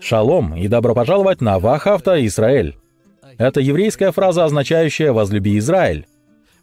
Шалом и добро пожаловать на Вахавта Израиль. Это еврейская фраза, означающая «возлюби Израиль».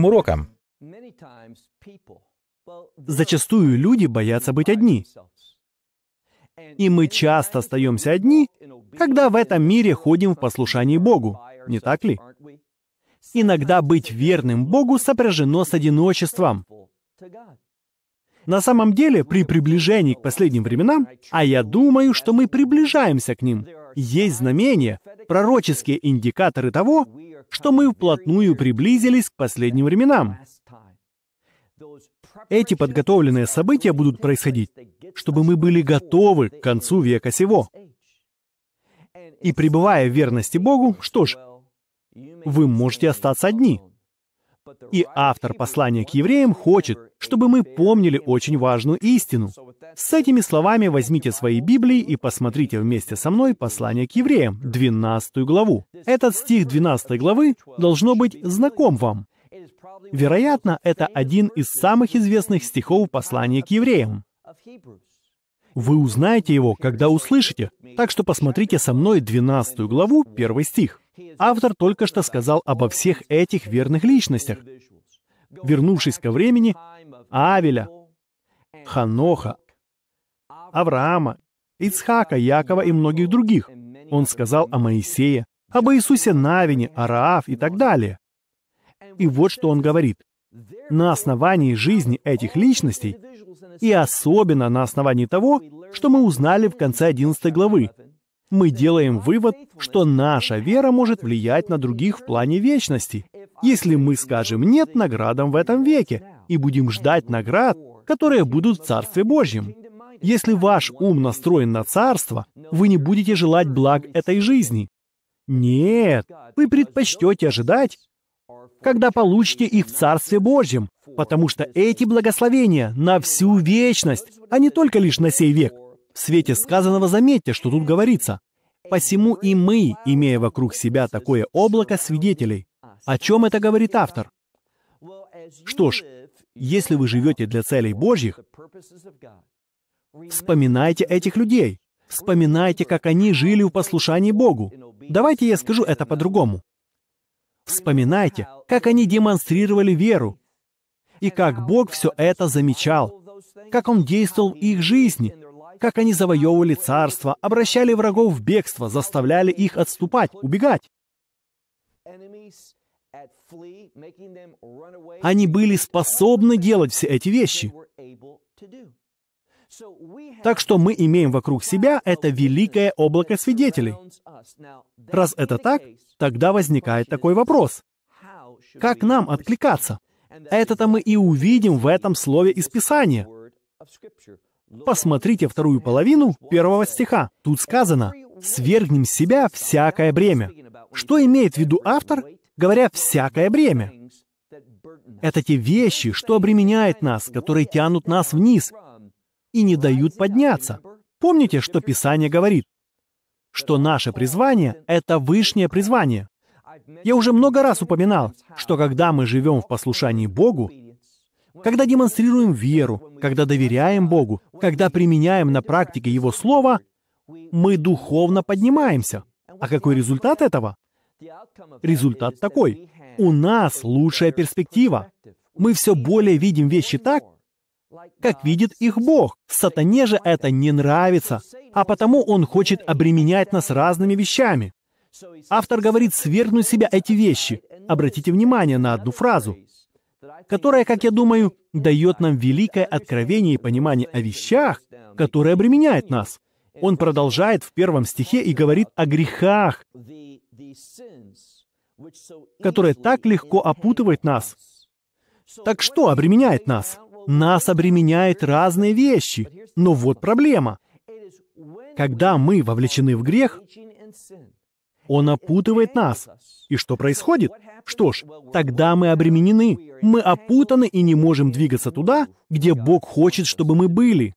домашним урокам. Зачастую люди боятся быть одни. И мы часто остаемся одни, когда в этом мире ходим в послушании Богу, не так ли? Иногда быть верным Богу сопряжено с одиночеством. На самом деле, при приближении к последним временам, а я думаю, что мы приближаемся к ним, есть знамения, пророческие индикаторы того, что мы вплотную приблизились к последним временам. Эти подготовленные события будут происходить, чтобы мы были готовы к концу века сего. И пребывая в верности Богу, что ж, вы можете остаться одни. И автор послания к евреям хочет, чтобы мы помнили очень важную истину. С этими словами возьмите свои Библии и посмотрите вместе со мной послание к евреям, 12 главу. Этот стих 12 главы должно быть знаком вам. Вероятно, это один из самых известных стихов послания к евреям. Вы узнаете его, когда услышите, так что посмотрите со мной 12 главу, 1 стих. Автор только что сказал обо всех этих верных личностях. Вернувшись ко времени, Авеля, Ханоха, Авраама, Ицхака, Якова и многих других. Он сказал о Моисее, об Иисусе Навине, о и так далее. И вот что он говорит. На основании жизни этих личностей, и особенно на основании того, что мы узнали в конце 11 главы, мы делаем вывод, что наша вера может влиять на других в плане вечности, если мы скажем «нет» наградам в этом веке и будем ждать наград, которые будут в Царстве Божьем. Если ваш ум настроен на царство, вы не будете желать благ этой жизни. Нет, вы предпочтете ожидать, когда получите их в Царстве Божьем, потому что эти благословения на всю вечность, а не только лишь на сей век – в свете сказанного заметьте, что тут говорится. «Посему и мы, имея вокруг себя такое облако свидетелей». О чем это говорит автор? Что ж, если вы живете для целей Божьих, вспоминайте этих людей. Вспоминайте, как они жили в послушании Богу. Давайте я скажу это по-другому. Вспоминайте, как они демонстрировали веру, и как Бог все это замечал, как Он действовал в их жизни, как они завоевывали царство, обращали врагов в бегство, заставляли их отступать, убегать. Они были способны делать все эти вещи. Так что мы имеем вокруг себя это великое облако свидетелей. Раз это так, тогда возникает такой вопрос. Как нам откликаться? Это-то мы и увидим в этом слове из Писания. Посмотрите вторую половину первого стиха. Тут сказано «свергнем с себя всякое бремя». Что имеет в виду автор, говоря «всякое бремя»? Это те вещи, что обременяет нас, которые тянут нас вниз и не дают подняться. Помните, что Писание говорит, что наше призвание — это вышнее призвание. Я уже много раз упоминал, что когда мы живем в послушании Богу, когда демонстрируем веру, когда доверяем Богу, когда применяем на практике Его Слово, мы духовно поднимаемся. А какой результат этого? Результат такой. У нас лучшая перспектива. Мы все более видим вещи так, как видит их Бог. Сатане же это не нравится, а потому он хочет обременять нас разными вещами. Автор говорит свергнуть себя эти вещи. Обратите внимание на одну фразу которая, как я думаю, дает нам великое откровение и понимание о вещах, которые обременяют нас. Он продолжает в первом стихе и говорит о грехах, которые так легко опутывают нас. Так что обременяет нас? Нас обременяет разные вещи. Но вот проблема. Когда мы вовлечены в грех, он опутывает нас. И что происходит? Что ж, тогда мы обременены. Мы опутаны и не можем двигаться туда, где Бог хочет, чтобы мы были.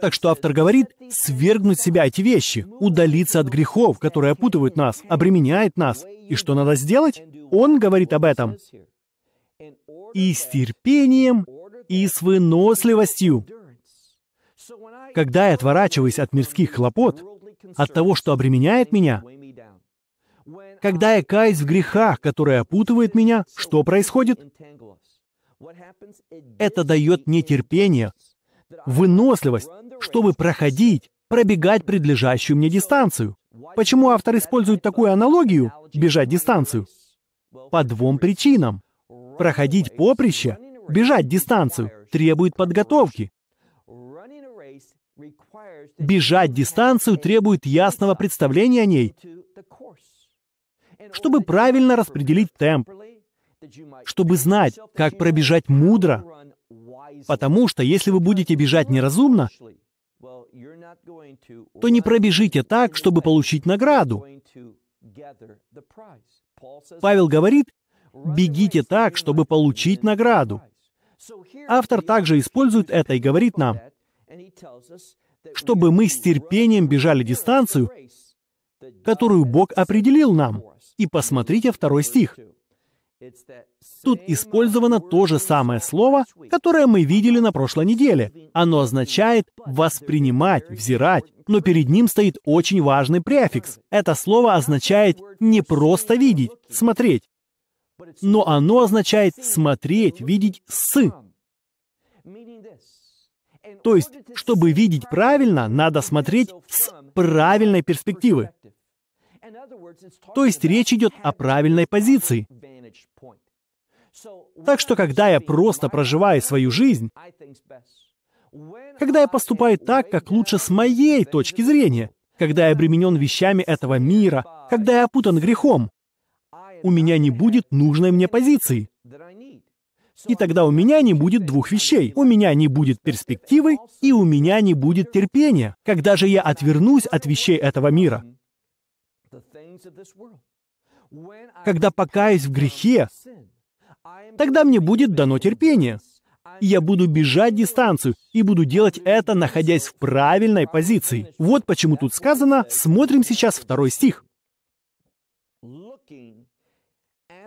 Так что автор говорит, свергнуть себя эти вещи, удалиться от грехов, которые опутывают нас, обременяют нас. И что надо сделать? Он говорит об этом. И с терпением, и с выносливостью. Когда я отворачиваюсь от мирских хлопот, от того, что обременяет меня, когда я каюсь в грехах, которые опутывают меня, что происходит? Это дает мне терпение, выносливость, чтобы проходить, пробегать предлежащую мне дистанцию. Почему автор использует такую аналогию «бежать дистанцию»? По двум причинам. Проходить поприще, бежать дистанцию, требует подготовки. Бежать дистанцию требует ясного представления о ней чтобы правильно распределить темп, чтобы знать, как пробежать мудро, потому что если вы будете бежать неразумно, то не пробежите так, чтобы получить награду. Павел говорит, бегите так, чтобы получить награду. Автор также использует это и говорит нам, чтобы мы с терпением бежали дистанцию, которую Бог определил нам. И посмотрите второй стих. Тут использовано то же самое слово, которое мы видели на прошлой неделе. Оно означает «воспринимать», «взирать», но перед ним стоит очень важный префикс. Это слово означает не просто видеть, смотреть, но оно означает смотреть, видеть «с». То есть, чтобы видеть правильно, надо смотреть с правильной перспективы. То есть речь идет о правильной позиции. Так что когда я просто проживаю свою жизнь, когда я поступаю так, как лучше с моей точки зрения, когда я обременен вещами этого мира, когда я опутан грехом, у меня не будет нужной мне позиции. И тогда у меня не будет двух вещей. У меня не будет перспективы, и у меня не будет терпения, когда же я отвернусь от вещей этого мира. Когда покаюсь в грехе, тогда мне будет дано терпение. Я буду бежать дистанцию и буду делать это, находясь в правильной позиции. Вот почему тут сказано, смотрим сейчас второй стих.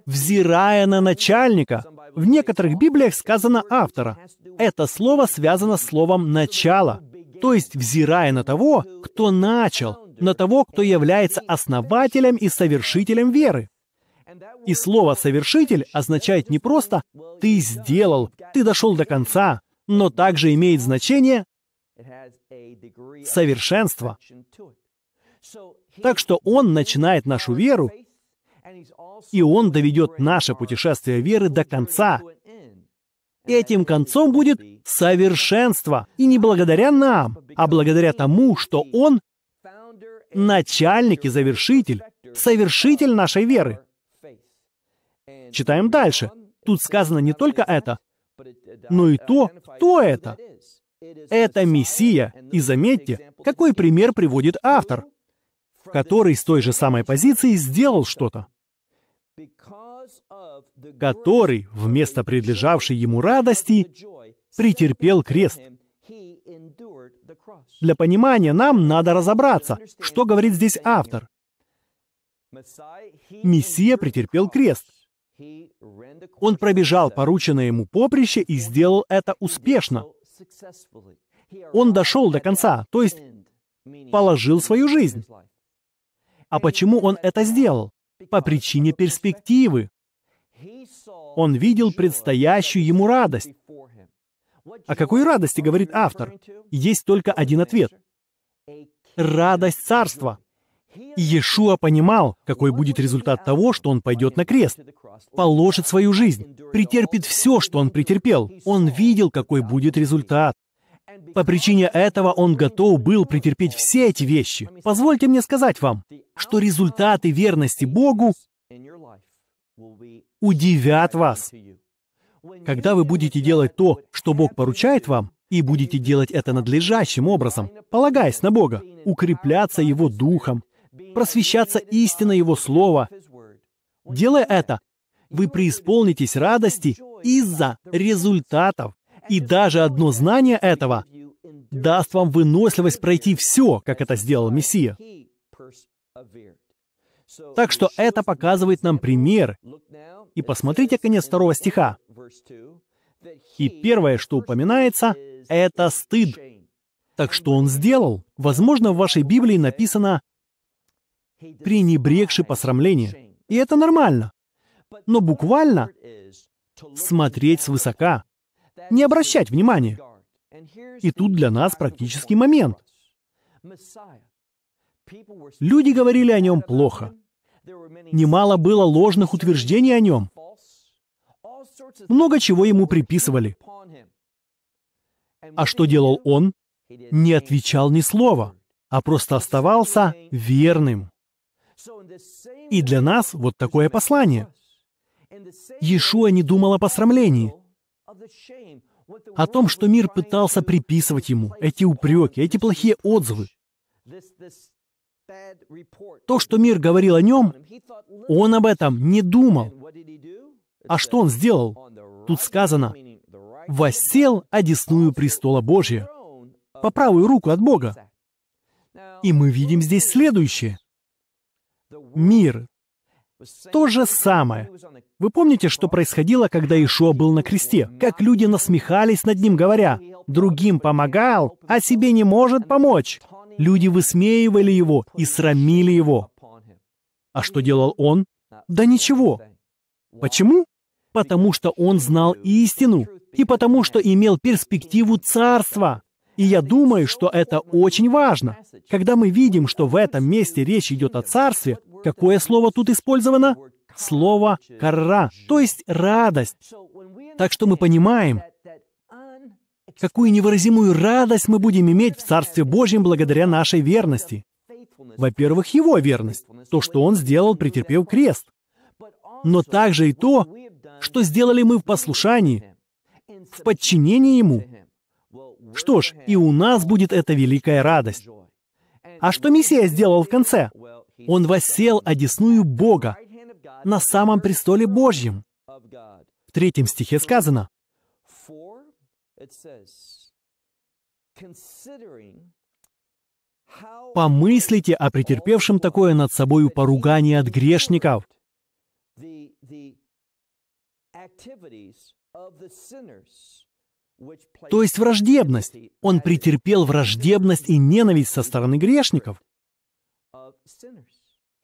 «Взирая на начальника». В некоторых Библиях сказано автора. Это слово связано с словом «начало», то есть взирая на того, кто начал, на того, кто является основателем и совершителем веры. И слово «совершитель» означает не просто «ты сделал», «ты дошел до конца», но также имеет значение совершенство. Так что Он начинает нашу веру, и Он доведет наше путешествие веры до конца. Этим концом будет совершенство, и не благодаря нам, а благодаря тому, что Он начальник и завершитель, совершитель нашей веры. Читаем дальше. Тут сказано не только это, но и то, кто это. Это Мессия. И заметьте, какой пример приводит автор, который с той же самой позиции сделал что-то. Который, вместо предлежавшей ему радости, претерпел крест, для понимания нам надо разобраться, что говорит здесь автор. Мессия претерпел крест. Он пробежал порученное ему поприще и сделал это успешно. Он дошел до конца, то есть положил свою жизнь. А почему он это сделал? По причине перспективы. Он видел предстоящую ему радость. О какой радости говорит автор? Есть только один ответ. Радость царства. И Иешуа понимал, какой будет результат того, что он пойдет на крест, положит свою жизнь, претерпит все, что он претерпел. Он видел, какой будет результат. По причине этого он готов был претерпеть все эти вещи. Позвольте мне сказать вам, что результаты верности Богу удивят вас. Когда вы будете делать то, что Бог поручает вам, и будете делать это надлежащим образом, полагаясь на Бога, укрепляться Его Духом, просвещаться истина Его Слова, делая это, вы преисполнитесь радости из-за результатов. И даже одно знание этого даст вам выносливость пройти все, как это сделал Мессия. Так что это показывает нам пример. И посмотрите конец второго стиха. И первое, что упоминается, это стыд. Так что он сделал? Возможно, в вашей Библии написано «пренебрегший посрамление». И это нормально. Но буквально смотреть свысока, не обращать внимания. И тут для нас практический момент. Люди говорили о нем плохо. Немало было ложных утверждений о нем. Много чего ему приписывали. А что делал он? Не отвечал ни слова, а просто оставался верным. И для нас вот такое послание. Иешуа не думал о посрамлении, о том, что мир пытался приписывать ему, эти упреки, эти плохие отзывы. То, что мир говорил о нем, он об этом не думал. А что он сделал? Тут сказано, «Воссел одесную престола Божия по правую руку от Бога. И мы видим здесь следующее. Мир. То же самое. Вы помните, что происходило, когда Ишуа был на кресте? Как люди насмехались над ним, говоря, «Другим помогал, а себе не может помочь». Люди высмеивали его и срамили его. А что делал он? Да ничего. Почему? Потому что он знал истину и потому что имел перспективу царства. И я думаю, что это очень важно. Когда мы видим, что в этом месте речь идет о царстве, какое слово тут использовано? Слово карра, то есть «радость». Так что мы понимаем, Какую невыразимую радость мы будем иметь в Царстве Божьем благодаря нашей верности. Во-первых, его верность, то, что он сделал, претерпев крест. Но также и то, что сделали мы в послушании, в подчинении ему. Что ж, и у нас будет эта великая радость. А что Мессия сделал в конце? Он воссел одесную Бога на самом престоле Божьем. В третьем стихе сказано, Помыслите о претерпевшем такое над собою поругание от грешников. То есть враждебность. Он претерпел враждебность и ненависть со стороны грешников.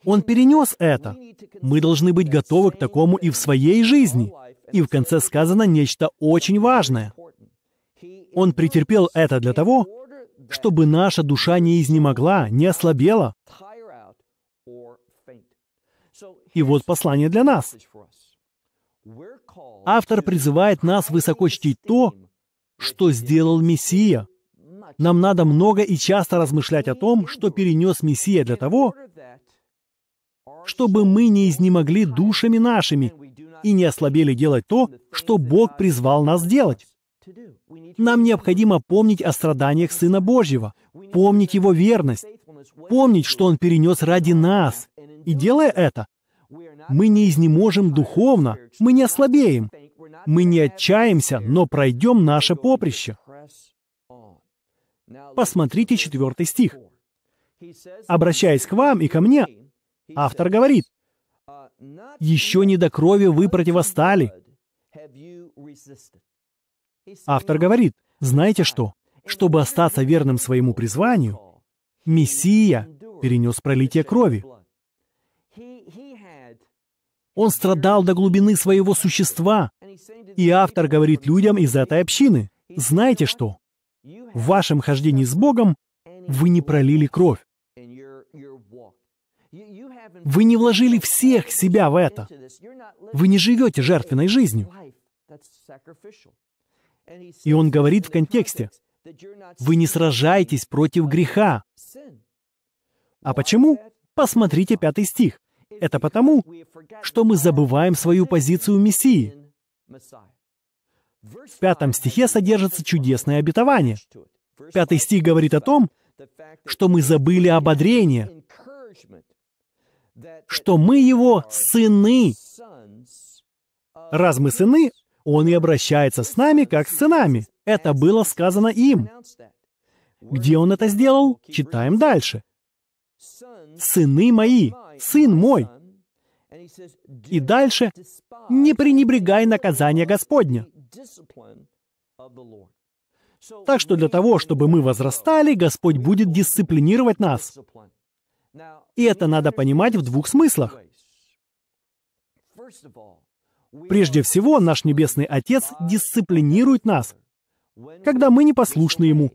Он перенес это. Мы должны быть готовы к такому и в своей жизни. И в конце сказано нечто очень важное – он претерпел это для того, чтобы наша душа не изнемогла, не ослабела. И вот послание для нас. Автор призывает нас высоко чтить то, что сделал Мессия. Нам надо много и часто размышлять о том, что перенес Мессия для того, чтобы мы не изнемогли душами нашими и не ослабели делать то, что Бог призвал нас делать. Нам необходимо помнить о страданиях Сына Божьего, помнить Его верность, помнить, что Он перенес ради нас. И делая это, мы не изнеможем духовно, мы не ослабеем, мы не отчаемся, но пройдем наше поприще. Посмотрите четвертый стих. Обращаясь к вам и ко мне, автор говорит, «Еще не до крови вы противостали, Автор говорит, знаете что? Чтобы остаться верным своему призванию, Мессия перенес пролитие крови. Он страдал до глубины своего существа. И автор говорит людям из этой общины, знаете что? В вашем хождении с Богом вы не пролили кровь. Вы не вложили всех себя в это. Вы не живете жертвенной жизнью. И он говорит в контексте, вы не сражаетесь против греха. А почему? Посмотрите пятый стих. Это потому, что мы забываем свою позицию Мессии. В пятом стихе содержится чудесное обетование. Пятый стих говорит о том, что мы забыли ободрение, что мы его сыны. Раз мы сыны, он и обращается с нами, как с сынами. Это было сказано им. Где он это сделал? Читаем дальше. «Сыны мои, сын мой». И дальше «не пренебрегай наказание Господня». Так что для того, чтобы мы возрастали, Господь будет дисциплинировать нас. И это надо понимать в двух смыслах. Прежде всего, наш Небесный Отец дисциплинирует нас, когда мы непослушны Ему,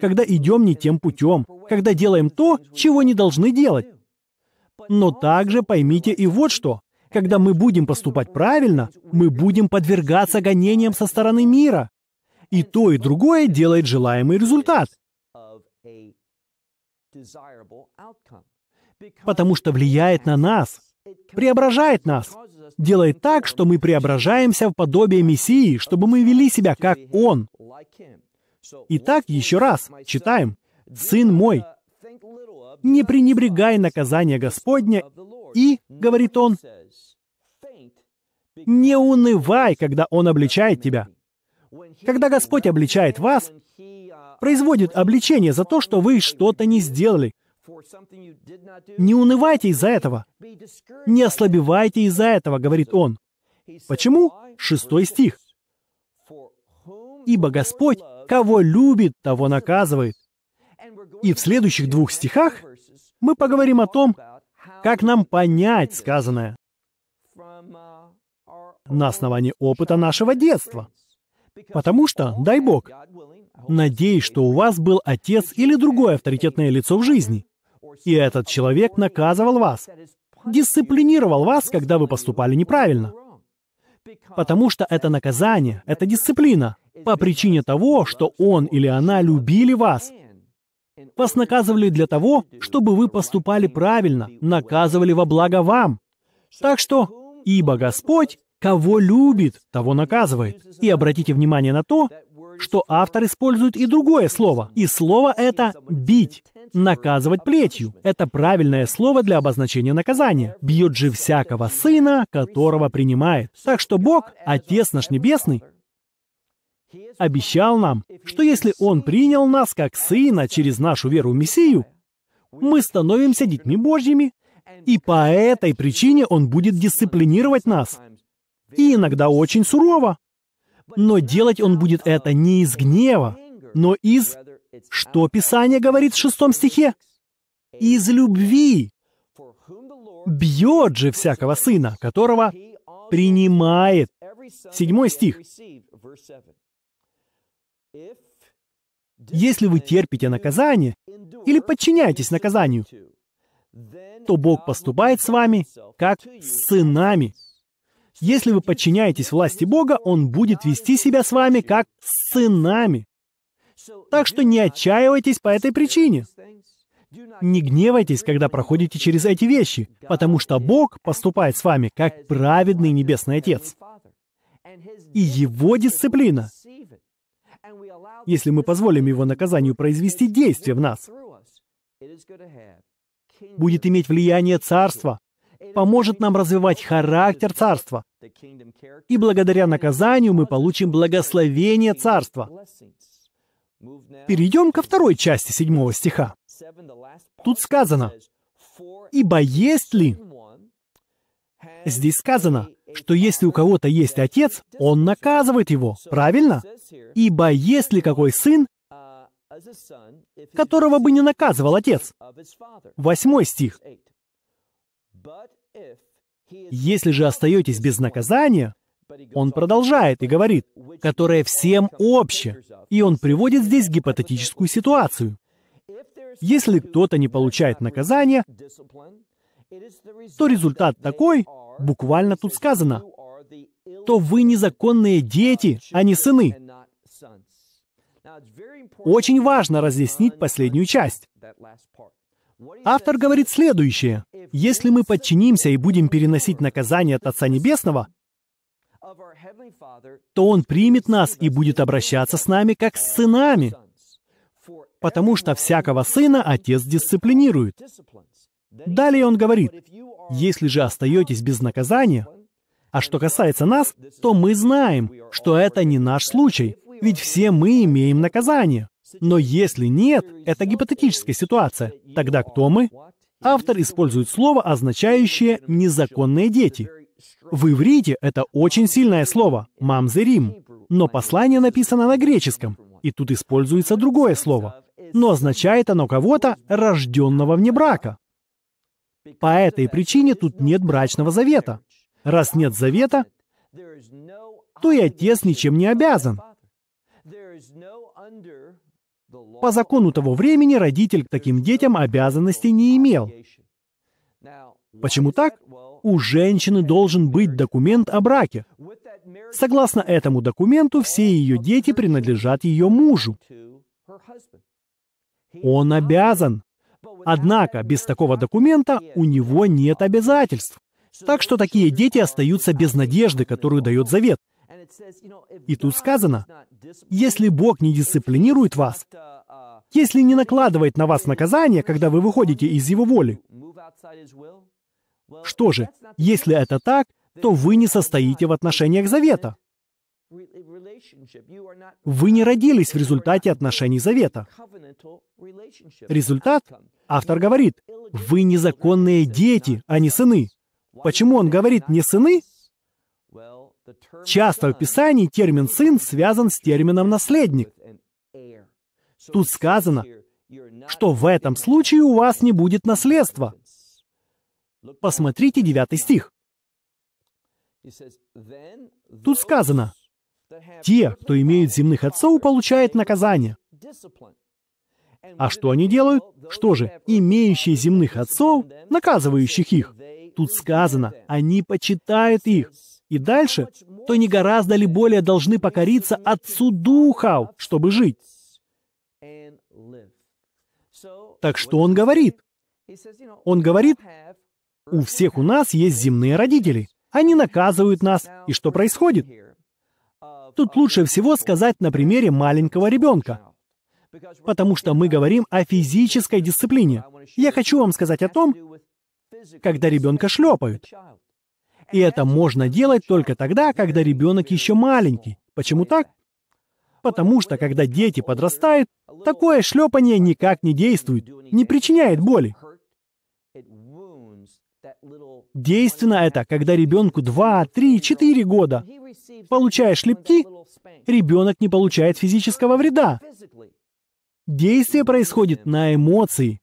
когда идем не тем путем, когда делаем то, чего не должны делать. Но также поймите и вот что. Когда мы будем поступать правильно, мы будем подвергаться гонениям со стороны мира. И то, и другое делает желаемый результат. Потому что влияет на нас, преображает нас, делает так, что мы преображаемся в подобие Мессии, чтобы мы вели себя как Он. Итак, еще раз, читаем. «Сын мой, не пренебрегай наказание Господня, и, — говорит он, — не унывай, когда Он обличает тебя. Когда Господь обличает вас, производит обличение за то, что вы что-то не сделали, не унывайте из-за этого. Не ослабевайте из-за этого, говорит он. Почему? Шестой стих. Ибо Господь, кого любит, того наказывает. И в следующих двух стихах мы поговорим о том, как нам понять сказанное uh, на основании опыта нашего детства. Потому что, дай Бог, надеюсь, что у вас был отец или другое авторитетное лицо в жизни, и этот человек наказывал вас, дисциплинировал вас, когда вы поступали неправильно. Потому что это наказание, это дисциплина, по причине того, что он или она любили вас. Вас наказывали для того, чтобы вы поступали правильно, наказывали во благо вам. Так что, ибо Господь, кого любит, того наказывает. И обратите внимание на то, что автор использует и другое слово. И слово это «бить», «наказывать плетью». Это правильное слово для обозначения наказания. «Бьет же всякого сына, которого принимает». Так что Бог, Отец наш Небесный, обещал нам, что если Он принял нас как Сына через нашу веру в Мессию, мы становимся детьми Божьими, и по этой причине Он будет дисциплинировать нас. И иногда очень сурово. Но делать он будет это не из гнева, но из... Что Писание говорит в шестом стихе? Из любви. Бьет же всякого сына, которого принимает. Седьмой стих. Если вы терпите наказание или подчиняетесь наказанию, то Бог поступает с вами как с сынами. Если вы подчиняетесь власти Бога, Он будет вести себя с вами как с сынами. Так что не отчаивайтесь по этой причине. Не гневайтесь, когда проходите через эти вещи, потому что Бог поступает с вами как праведный Небесный Отец. И Его дисциплина, если мы позволим Его наказанию произвести действие в нас, будет иметь влияние Царства, поможет нам развивать характер Царства. И благодаря наказанию мы получим благословение Царства. Перейдем ко второй части седьмого стиха. Тут сказано, «Ибо если...» Здесь сказано, что если у кого-то есть отец, он наказывает его, правильно? «Ибо если какой сын, которого бы не наказывал отец». Восьмой стих. Если же остаетесь без наказания, он продолжает и говорит, которое всем общее. И он приводит здесь гипотетическую ситуацию. Если кто-то не получает наказание, то результат такой, буквально тут сказано, то вы незаконные дети, а не сыны. Очень важно разъяснить последнюю часть. Автор говорит следующее. Если мы подчинимся и будем переносить наказание от Отца Небесного, то Он примет нас и будет обращаться с нами как с сынами, потому что всякого сына Отец дисциплинирует. Далее он говорит, «Если же остаетесь без наказания, а что касается нас, то мы знаем, что это не наш случай, ведь все мы имеем наказание». Но если нет, это гипотетическая ситуация. Тогда кто мы? Автор использует слово, означающее «незаконные дети». В иврите это очень сильное слово «мамзерим», но послание написано на греческом, и тут используется другое слово, но означает оно кого-то, рожденного вне брака. По этой причине тут нет брачного завета. Раз нет завета, то и отец ничем не обязан. По закону того времени родитель к таким детям обязанностей не имел. Почему так? У женщины должен быть документ о браке. Согласно этому документу, все ее дети принадлежат ее мужу. Он обязан. Однако, без такого документа у него нет обязательств. Так что такие дети остаются без надежды, которую дает завет. И тут сказано, если Бог не дисциплинирует вас, uh, uh, если не накладывает на вас наказание, когда вы выходите из Его воли, что же, если это так, то вы не состоите в отношениях завета. Вы не родились в результате отношений завета. Результат? Автор говорит, вы незаконные дети, а не сыны. Почему он говорит не сыны? Часто в Писании термин «сын» связан с термином «наследник». Тут сказано, что в этом случае у вас не будет наследства. Посмотрите 9 стих. Тут сказано, те, кто имеют земных отцов, получают наказание. А что они делают? Что же, имеющие земных отцов, наказывающих их? Тут сказано, они почитают их. И дальше, то не гораздо ли более должны покориться Отцу Духов, чтобы жить? Так что он говорит? Он говорит, у всех у нас есть земные родители. Они наказывают нас. И что происходит? Тут лучше всего сказать на примере маленького ребенка. Потому что мы говорим о физической дисциплине. Я хочу вам сказать о том, когда ребенка шлепают. И это можно делать только тогда, когда ребенок еще маленький. Почему так? Потому что, когда дети подрастают, такое шлепание никак не действует, не причиняет боли. Действенно это, когда ребенку 2, 3, 4 года. Получая шлепки, ребенок не получает физического вреда. Действие происходит на эмоции.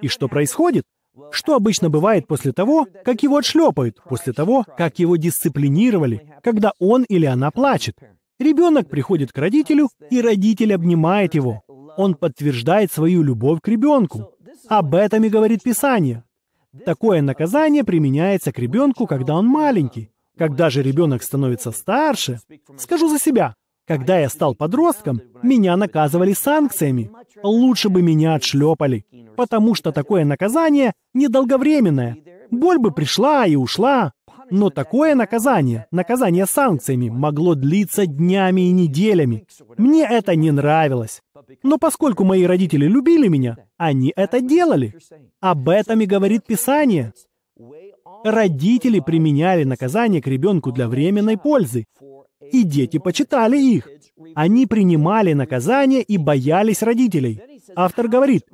И что происходит? Что обычно бывает после того, как его отшлепают, после того, как его дисциплинировали, когда он или она плачет? Ребенок приходит к родителю, и родитель обнимает его. Он подтверждает свою любовь к ребенку. Об этом и говорит Писание. Такое наказание применяется к ребенку, когда он маленький. Когда же ребенок становится старше, скажу за себя, когда я стал подростком, меня наказывали санкциями. Лучше бы меня отшлепали, потому что такое наказание недолговременное. Боль бы пришла и ушла. Но такое наказание, наказание санкциями, могло длиться днями и неделями. Мне это не нравилось. Но поскольку мои родители любили меня, они это делали. Об этом и говорит Писание. Родители применяли наказание к ребенку для временной пользы, и дети почитали их. Они принимали наказание и боялись родителей. Автор говорит,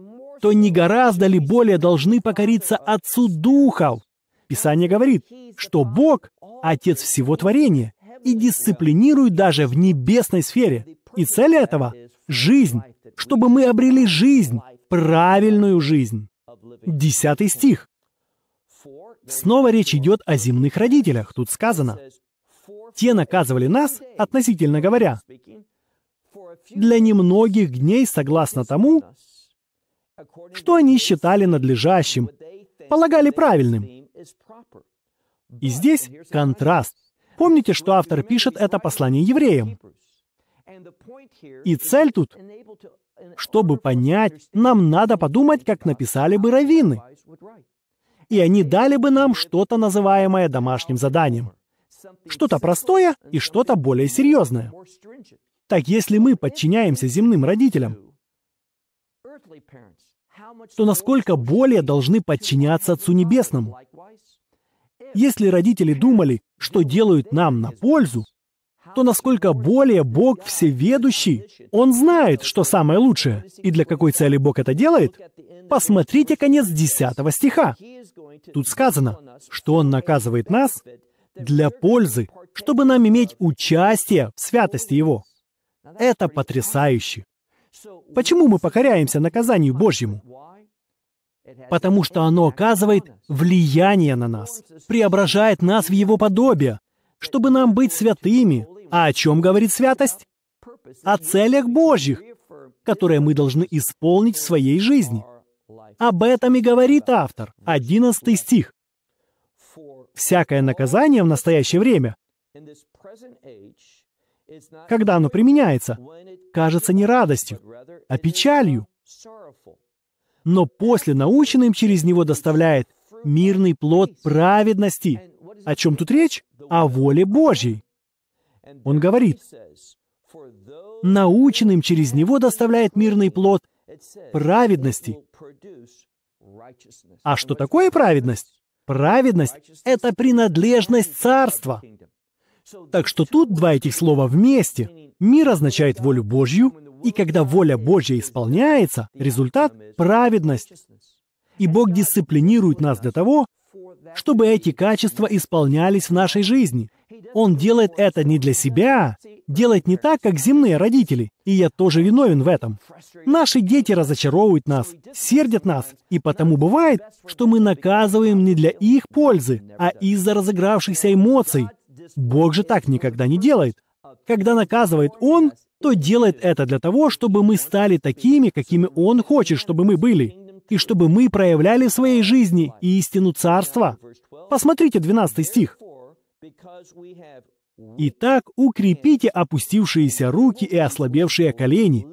то не гораздо ли более должны покориться Отцу Духов? Писание говорит, что Бог — Отец всего творения и дисциплинирует даже в небесной сфере. И цель этого — жизнь, чтобы мы обрели жизнь, правильную жизнь. Десятый стих. Снова речь идет о земных родителях. Тут сказано, те наказывали нас, относительно говоря, для немногих дней согласно тому, что они считали надлежащим, полагали правильным. И здесь контраст. Помните, что автор пишет это послание евреям. И цель тут, чтобы понять, нам надо подумать, как написали бы раввины. И они дали бы нам что-то называемое домашним заданием. Что-то простое и что-то более серьезное. Так если мы подчиняемся земным родителям, то насколько более должны подчиняться Отцу Небесному? Если родители думали, что делают нам на пользу, то насколько более Бог всеведущий, Он знает, что самое лучшее, и для какой цели Бог это делает, посмотрите конец 10 стиха. Тут сказано, что Он наказывает нас для пользы, чтобы нам иметь участие в святости Его. Это потрясающе. Почему мы покоряемся наказанию Божьему? Потому что оно оказывает влияние на нас, преображает нас в Его подобие, чтобы нам быть святыми. А о чем говорит святость? О целях Божьих, которые мы должны исполнить в своей жизни. Об этом и говорит автор, 11 стих. Всякое наказание в настоящее время, когда оно применяется, кажется не радостью, а печалью. Но после наученным через него доставляет мирный плод праведности. О чем тут речь? О воле Божьей. Он говорит, наученным через него доставляет мирный плод праведности. А что такое праведность? Праведность — это принадлежность царства. Так что тут два этих слова вместе. Мир означает волю Божью, и когда воля Божья исполняется, результат — праведность. И Бог дисциплинирует нас для того, чтобы эти качества исполнялись в нашей жизни. Он делает это не для себя, делает не так, как земные родители, и я тоже виновен в этом. Наши дети разочаровывают нас, сердят нас, и потому бывает, что мы наказываем не для их пользы, а из-за разыгравшихся эмоций. Бог же так никогда не делает. Когда наказывает Он, то делает это для того, чтобы мы стали такими, какими Он хочет, чтобы мы были, и чтобы мы проявляли в своей жизни истину Царства. Посмотрите 12 стих. Итак, укрепите опустившиеся руки и ослабевшие колени.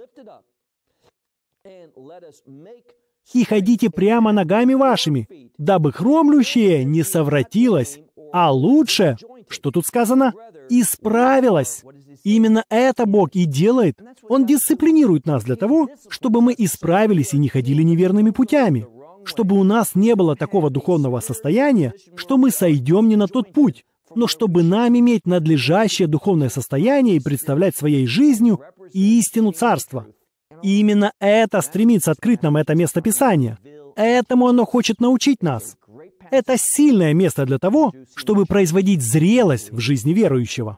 И ходите прямо ногами вашими, дабы хромлющее не совратилось, а лучше, что тут сказано, исправилось. Именно это Бог и делает. Он дисциплинирует нас для того, чтобы мы исправились и не ходили неверными путями, чтобы у нас не было такого духовного состояния, что мы сойдем не на тот путь, но чтобы нам иметь надлежащее духовное состояние и представлять своей жизнью истину Царства. И именно это стремится открыть нам это место Писания. Этому оно хочет научить нас. Это сильное место для того, чтобы производить зрелость в жизни верующего.